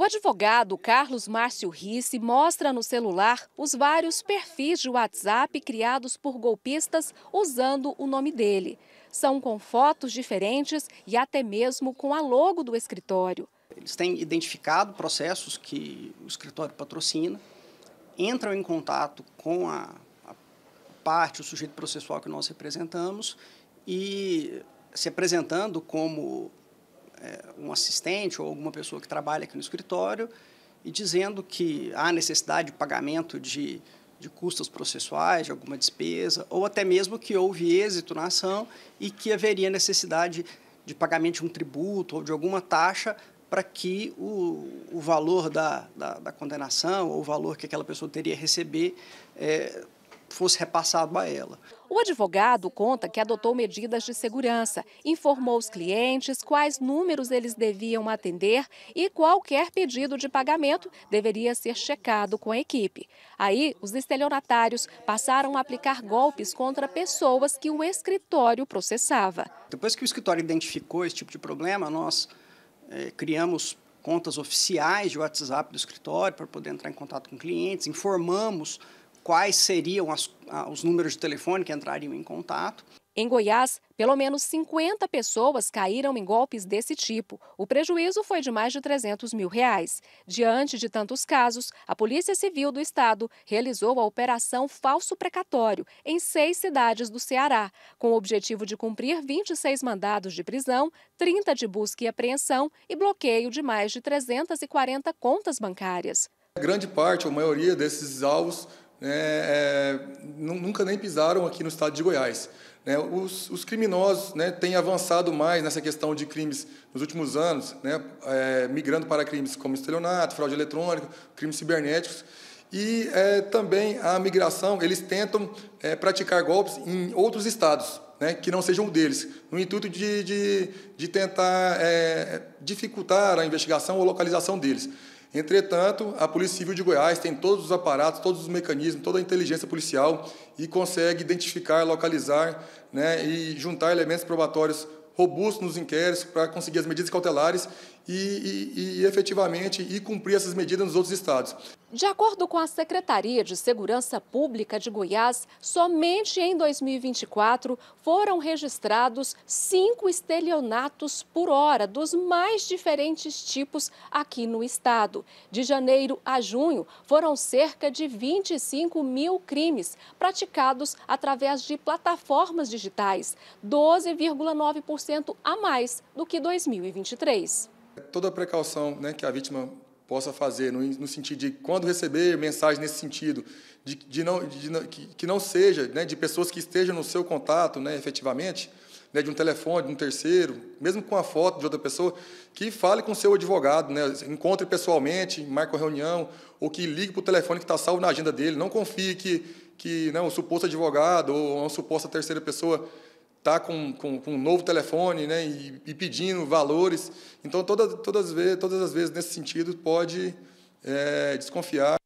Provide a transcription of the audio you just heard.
O advogado Carlos Márcio Risse mostra no celular os vários perfis de WhatsApp criados por golpistas usando o nome dele. São com fotos diferentes e até mesmo com a logo do escritório. Eles têm identificado processos que o escritório patrocina, entram em contato com a, a parte, o sujeito processual que nós representamos e se apresentando como um assistente ou alguma pessoa que trabalha aqui no escritório e dizendo que há necessidade de pagamento de, de custos processuais, de alguma despesa, ou até mesmo que houve êxito na ação e que haveria necessidade de pagamento de um tributo ou de alguma taxa para que o, o valor da, da, da, condenação ou o valor que aquela pessoa teria a receber é, fosse repassado a ela. O advogado conta que adotou medidas de segurança, informou os clientes quais números eles deviam atender e qualquer pedido de pagamento deveria ser checado com a equipe. Aí, os estelionatários passaram a aplicar golpes contra pessoas que o escritório processava. Depois que o escritório identificou esse tipo de problema, nós é, criamos contas oficiais de WhatsApp do escritório para poder entrar em contato com clientes, informamos quais seriam as, os números de telefone que entrariam em contato. Em Goiás, pelo menos 50 pessoas caíram em golpes desse tipo. O prejuízo foi de mais de 300 mil reais. Diante de tantos casos, a Polícia Civil do Estado realizou a Operação Falso Precatório em seis cidades do Ceará, com o objetivo de cumprir 26 mandados de prisão, 30 de busca e apreensão e bloqueio de mais de 340 contas bancárias. A grande parte, ou maioria desses alvos né, é, nunca nem pisaram aqui no estado de Goiás. Né, os, os, criminosos né, têm avançado mais nessa questão de crimes nos últimos anos, né, é, migrando para crimes como estelionato, fraude eletrônica, crimes cibernéticos. E é, também a migração, eles tentam é, praticar golpes em outros estados, né, que não sejam deles, no intuito de, de, de tentar é, dificultar a investigação ou localização deles. Entretanto, a Polícia Civil de Goiás tem todos os aparatos, todos os mecanismos, toda a inteligência policial e consegue identificar, localizar né, e juntar elementos probatórios robustos nos inquéritos para conseguir as medidas cautelares e, e, e efetivamente e cumprir essas medidas nos outros estados. De acordo com a Secretaria de Segurança Pública de Goiás, somente em 2024 foram registrados cinco estelionatos por hora dos mais diferentes tipos aqui no estado. De janeiro a junho, foram cerca de 25 mil crimes praticados através de plataformas digitais, 12,9% a mais do que 2023. Toda a precaução né, que a vítima possa fazer, no, no sentido de quando receber mensagem nesse sentido, de, de não, de, que, que, não seja né, de pessoas que estejam no seu contato né, efetivamente, né, de um telefone, de um terceiro, mesmo com a foto de outra pessoa, que fale com seu advogado, né, encontre pessoalmente, marque uma reunião, ou que ligue para o telefone que está salvo na agenda dele. Não confie que, que né, um suposto advogado ou uma suposta terceira pessoa tá com, com, com, um novo telefone né, e, e, pedindo valores. Então, toda, todas, as vezes, todas as vezes, nesse sentido, pode é, desconfiar.